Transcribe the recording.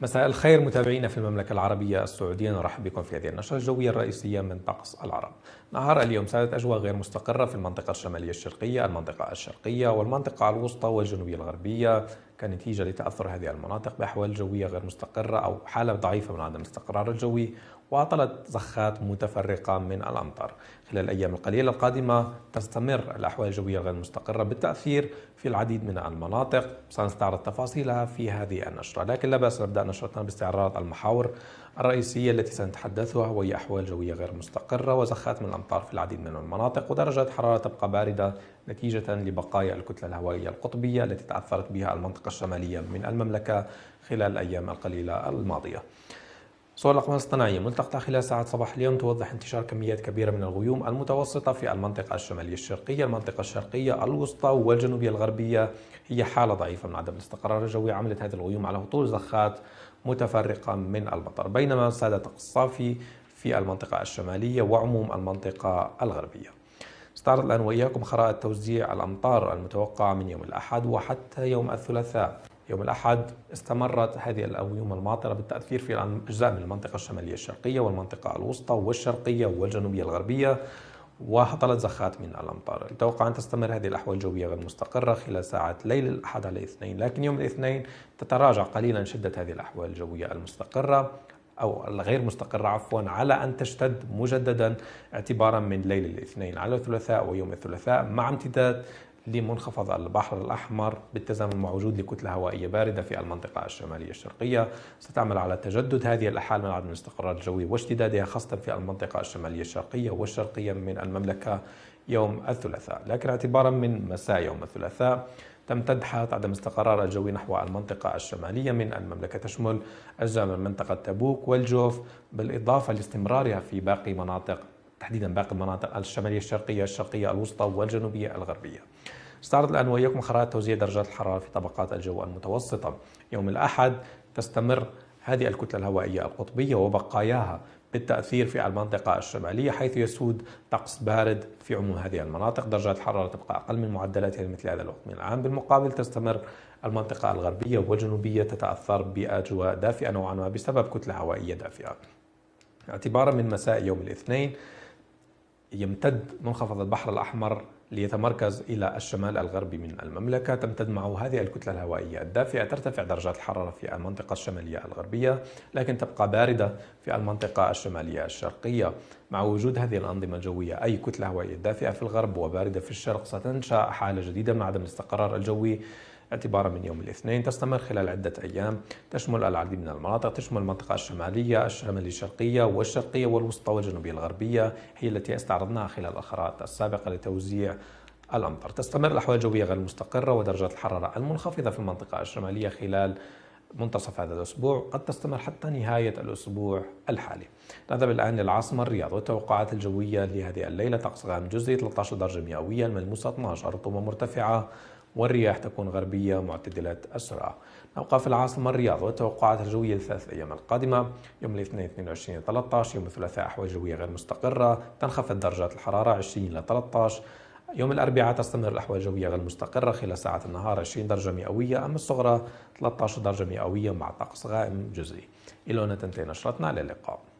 مساء الخير متابعينا في المملكة العربية السعودية نرحب بكم في هذه النشرة الجوية الرئيسية من طقس العرب. نهار اليوم سادت أجواء غير مستقرة في المنطقة الشمالية الشرقية، المنطقة الشرقية والمنطقة الوسطى والجنوبية الغربية، كنتيجة لتأثر هذه المناطق بأحوال جوية غير مستقرة أو حالة ضعيفة من عدم الاستقرار الجوي وعطلت زخات متفرقة من الأمطار خلال الأيام القليلة القادمة تستمر الأحوال الجوية غير المستقرة بالتأثير في العديد من المناطق سنستعرض تفاصيلها في هذه النشرة لكن لا بأس نبدأ نشرتنا باستعراض المحاور الرئيسية التي سنتحدثها وهي أحوال جوية غير مستقرة وزخات من الأمطار في العديد من المناطق ودرجات حرارة تبقى باردة نتيجة لبقايا الكتلة الهوائية القطبية التي تعثرت بها المنطقة الشمالية من المملكة خلال الأيام القليلة الماضية. صور الأقمار الصناعية ملتقطة خلال ساعات صباح اليوم توضح انتشار كميات كبيرة من الغيوم المتوسطة في المنطقة الشمالية الشرقية، المنطقة الشرقية الوسطى والجنوبية الغربية هي حالة ضعيفة من عدم الاستقرار الجوي عملت هذه الغيوم على هطول زخات متفرقة من المطر، بينما ساد طقس صافي في المنطقة الشمالية وعموم المنطقة الغربية. استعرض الآن وإياكم خرائط توزيع الأمطار المتوقعة من يوم الأحد وحتى يوم الثلاثاء يوم الأحد استمرت هذه الأغيوم الماطرة بالتأثير في أجزاء من المنطقة الشمالية الشرقية والمنطقة الوسطى والشرقية والجنوبية الغربية وهطلت زخات من الأمطار يتوقع أن تستمر هذه الأحوال الجوية غير مستقرة خلال ساعات ليل الأحد على الاثنين لكن يوم الاثنين تتراجع قليلا شدة هذه الأحوال الجوية المستقرة أو الغير مستقرة عفوا على أن تشتد مجددا اعتبارا من ليلة الاثنين على الثلاثاء ويوم الثلاثاء مع امتداد لمنخفض البحر الأحمر بالتزامن مع وجود لكتلة هوائية باردة في المنطقة الشمالية الشرقية ستعمل على تجدد هذه الأحال من عدم الاستقرار الجوي واشتدادها خاصة في المنطقة الشمالية الشرقية والشرقية من المملكة يوم الثلاثاء لكن اعتبارا من مساء يوم الثلاثاء تمتد حالة عدم استقرار الجوي نحو المنطقة الشمالية من المملكة تشمل أجزاء من منطقة تبوك والجوف بالإضافة لاستمرارها في باقي مناطق تحديدا باقي المناطق الشمالية الشرقية الشرقية الوسطى والجنوبية الغربية استعرض الآن وإياكم خرائط توزيع درجات الحرارة في طبقات الجو المتوسطة يوم الأحد تستمر هذه الكتلة الهوائية القطبية وبقاياها بالتأثير في المنطقة الشمالية حيث يسود طقس بارد في عموم هذه المناطق درجات الحرارة تبقى أقل من معدلاتها مثل هذا الوقت من العام بالمقابل تستمر المنطقة الغربية والجنوبية تتأثر بأجواء دافئة نوعا ما بسبب كتلة هوائية دافئة اعتبارا من مساء يوم الاثنين يمتد منخفض البحر الأحمر ليتمركز إلى الشمال الغربي من المملكة تمتد معه هذه الكتلة الهوائية الدافئة ترتفع درجات الحرارة في المنطقة الشمالية الغربية لكن تبقى باردة في المنطقة الشمالية الشرقية مع وجود هذه الأنظمة الجوية أي كتلة هوائية دافئة في الغرب وباردة في الشرق ستنشأ حالة جديدة من عدم الاستقرار الجوي اعتبارا من يوم الاثنين تستمر خلال عدة أيام تشمل العديد من المناطق تشمل المنطقة الشمالية الشمالية الشرقية والشرقية والوسطى والجنوبية الغربية هي التي استعرضناها خلال الأخرات السابقة لتوزيع الأمطار تستمر الأحوال الجوية غير المستقرة ودرجات الحرارة المنخفضة في المنطقة الشمالية خلال منتصف هذا الأسبوع قد تستمر حتى نهاية الأسبوع الحالي نذهب الآن للعاصمة الرياض والتوقعات الجوية لهذه الليلة طقس غام جزئي 13 درجة مئوية الملموسة 12 رطوبة مرتفعة والرياح تكون غربية معتدلة السرعة نبقى في العاصمة الرياض والتوقعات الجوية لثلاث أيام القادمة يوم الاثنين 22 13 يوم الثلاثاء أحوال جوية غير مستقرة تنخفض درجات الحرارة 20 إلى 13 يوم الأربعاء تستمر الأحوال الجوية غير مستقرة خلال ساعات النهار 20 درجة مئوية أما الصغرى 13 درجة مئوية مع طقس غائم جزئي إلى هنا تنتهي نشرتنا للقاء